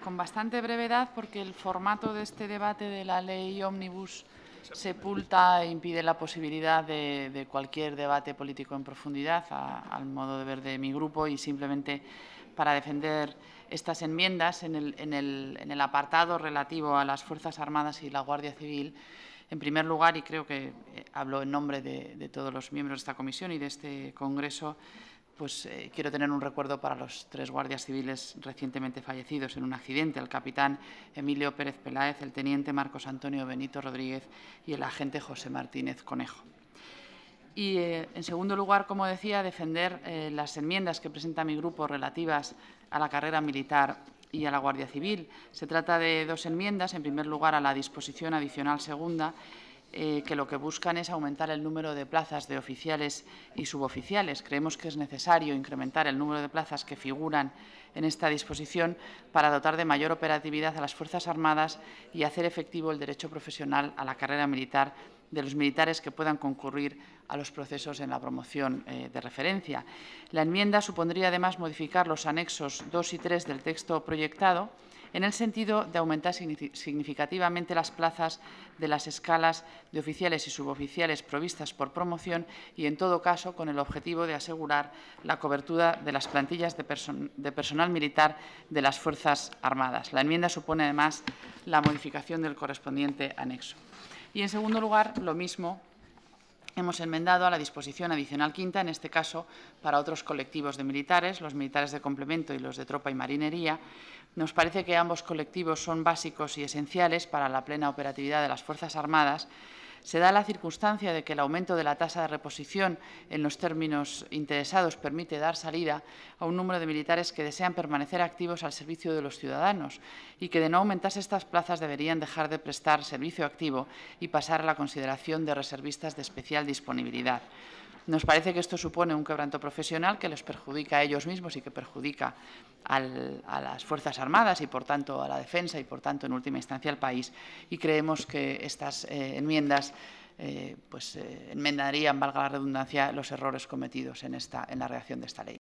con bastante brevedad porque el formato de este debate de la ley ómnibus sepulta e impide la posibilidad de, cualquier debate político en profundidad, al modo de ver de mi grupo, y simplemente para defender estas enmiendas en el, apartado relativo a las Fuerzas Armadas y la Guardia Civil. En primer lugar, y creo que eh, hablo en nombre de todos los miembros de esta comisión y de este Congreso, pues eh, quiero tener un recuerdo para los tres guardias civiles recientemente fallecidos en un accidente, el capitán Emilio Pérez Peláez, el teniente Marcos Antonio Benito Rodríguez y el agente José Martínez Conejo. Y, eh, en segundo lugar, como decía, defender eh, las enmiendas que presenta mi grupo relativas a la carrera militar y a la Guardia Civil. Se trata de dos enmiendas, en primer lugar, a la disposición adicional segunda, eh, que lo que buscan es aumentar el número de plazas de oficiales y suboficiales. Creemos que es necesario incrementar el número de plazas que figuran en esta disposición para dotar de mayor operatividad a las Fuerzas Armadas y hacer efectivo el derecho profesional a la carrera militar de los militares que puedan concurrir a los procesos en la promoción eh, de referencia. La enmienda supondría, además, modificar los anexos 2 y 3 del texto proyectado en el sentido de aumentar significativamente las plazas de las escalas de oficiales y suboficiales provistas por promoción y, en todo caso, con el objetivo de asegurar la cobertura de las plantillas de, personal militar de las Fuerzas Armadas. La enmienda supone, además, la modificación del correspondiente anexo. Y, en segundo lugar, lo mismo hemos enmendado a la disposición adicional quinta, en este caso para otros colectivos de militares, los militares de complemento y los de tropa y marinería. Nos parece que ambos colectivos son básicos y esenciales para la plena operatividad de las Fuerzas Armadas se da la circunstancia de que el aumento de la tasa de reposición en los términos interesados permite dar salida a un número de militares que desean permanecer activos al servicio de los ciudadanos y que de no aumentarse estas plazas deberían dejar de prestar servicio activo y pasar a la consideración de reservistas de especial disponibilidad. Nos parece que esto supone un quebranto profesional que les perjudica a ellos mismos y que perjudica a las Fuerzas Armadas y, por tanto, a la defensa y, por tanto, en última instancia, al país. Y creemos que estas eh, enmiendas eh, pues, eh, enmendarían, valga la redundancia, los errores cometidos en, esta, en la redacción de esta ley.